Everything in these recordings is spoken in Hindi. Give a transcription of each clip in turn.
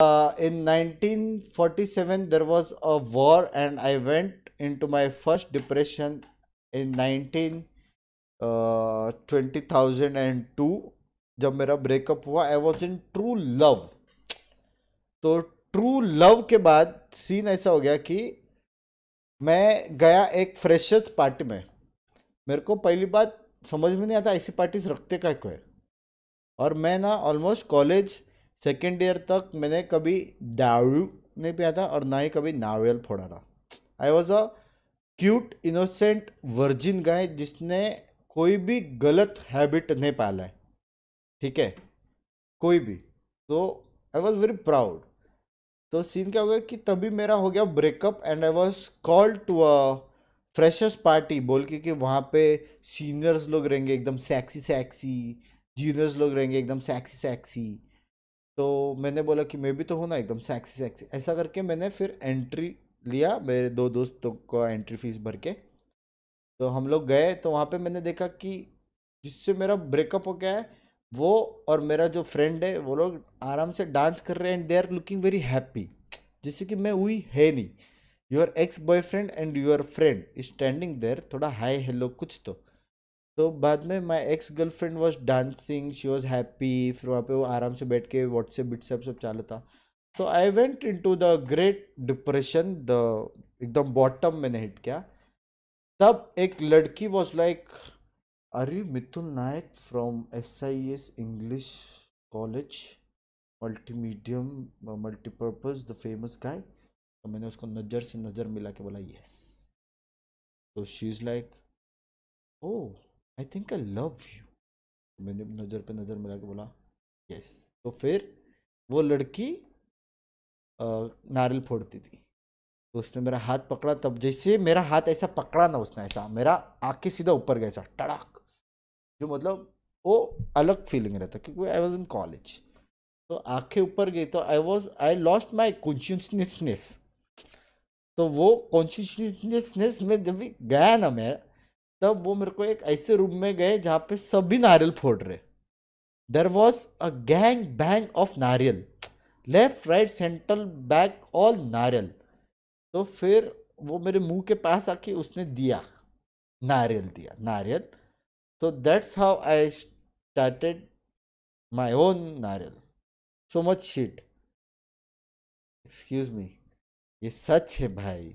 Uh, in 1947 there was a war and i went into my first depression in 19 uh, 20002 jab mera breakup hua i was in true love to true love के बाद सीन ऐसा हो गया कि मैं गया एक फ्रेशर्स पार्टी में मेरे को पहली बात समझ में नहीं आता ऐसी पार्टीज रखते का को है और मैं ना ऑलमोस्ट कॉलेज सेकेंड ईयर तक मैंने कभी दारू नहीं पिया था और ना ही कभी नारियल फोड़ा था I was a cute innocent virgin guy जिसने कोई भी गलत हैबिट नहीं पाला है ठीक है कोई भी तो आई वॉज वेरी प्राउड तो सीन क्या हो गया कि तभी मेरा हो गया breakup and I was called to a freshers party बोल के कि वहाँ पे सीनियर्स लोग रहेंगे एकदम सैक्सी सैक्सी जूनियर्स लोग रहेंगे एकदम सैक्सी सैक्सी तो मैंने बोला कि मैं भी तो हूँ ना एकदम सैक्सी सैक्सी ऐसा करके मैंने फिर एंट्री लिया मेरे दो दोस्तों को एंट्री फीस भर के तो हम लोग गए तो वहाँ पे मैंने देखा कि जिससे मेरा ब्रेकअप हो गया है वो और मेरा जो फ्रेंड है वो लोग आराम से डांस कर रहे हैं and they are looking very happy जिससे कि मैं हुई है नहीं your ex boyfriend and your friend standing there थोड़ा हाई हेलो कुछ तो तो बाद में my ex girlfriend was dancing she was happy फिर वहाँ पे वो आराम से बैठ के व्हाट्सएप व्हाट्सएप सब चालू था so I went into the great depression the एकदम बॉटम मैंने हिट किया तब एक लड़की वॉज लाइक अरे Mithul Nayak from S I S English college multi medium multipurpose the famous guy तो मैंने उसको नज़र से नज़र मिला के बोला यस तो she is like oh I think I love you मैंने नज़र पे नज़र मिला के बोला यस तो फिर वो लड़की नारियल फोड़ती थी तो उसने मेरा हाथ पकड़ा तब जैसे मेरा हाथ ऐसा पकड़ा ना उसने ऐसा मेरा आके सीधा ऊपर गया ऐसा टड़ाक जो मतलब वो अलग फीलिंग रहता क्योंकि आई वॉज इन कॉलेज तो आँखें ऊपर गई तो I was I lost my कॉन्शियसनेसनेस तो वो कॉन्शियसनेसनेस में जब भी गया ना मैं तब वो मेरे को एक ऐसे रूम में गए जहाँ पे सभी नारियल फोड़ रहे there was a gang bang of नारियल left right central back all नारियल तो फिर वो मेरे मुंह के पास आके उसने दिया नारियल दिया नारियल तो that's how I started my own नारियल so much shit excuse me ये सच है भाई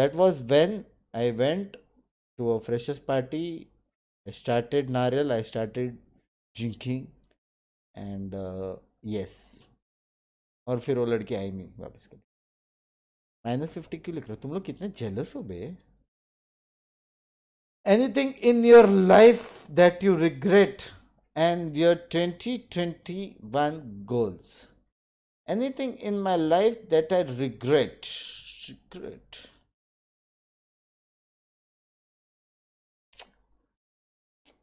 that was when I went to a freshers party. I started Narial, I started drinking and yes uh, yes. और फिर वो लड़की आई नहीं वापस कर माइनस फिफ्टी क्यों लिख रहे हो तुम लोग कितने जेलस हो बे anything in your life that you regret and your 2021 goals anything in my life that i regret regret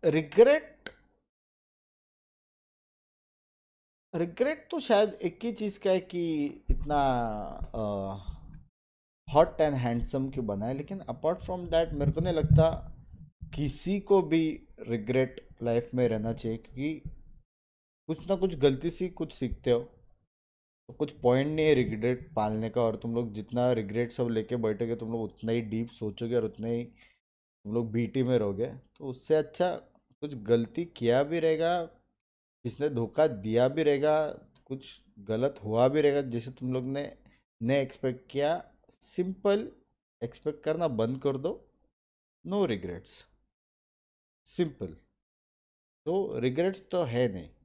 regret regret तो शायद एक ही चीज़ का है कि इतना हॉट एंड हैंडसम क्यों बना है लेकिन अपार्ट फ्रॉम दैट मेरे को नहीं लगता किसी को भी रिग्रेट लाइफ में रहना चाहिए क्योंकि कुछ ना कुछ गलती से कुछ सीखते हो तो कुछ पॉइंट नहीं है रिग्रेट पालने का और तुम लोग जितना रिग्रेट सब लेके बैठोगे तुम लोग उतना ही डीप सोचोगे और उतना ही तुम लोग टी में रहोगे तो उससे अच्छा कुछ गलती किया भी रहेगा किसने धोखा दिया भी रहेगा कुछ गलत हुआ भी रहेगा जैसे तुम लोग ने ने एक्सपेक्ट किया सिंपल एक्सपेक्ट करना बंद कर दो नो रिग्रेट्स सिंपल तो रिग्रेट्स तो है नहीं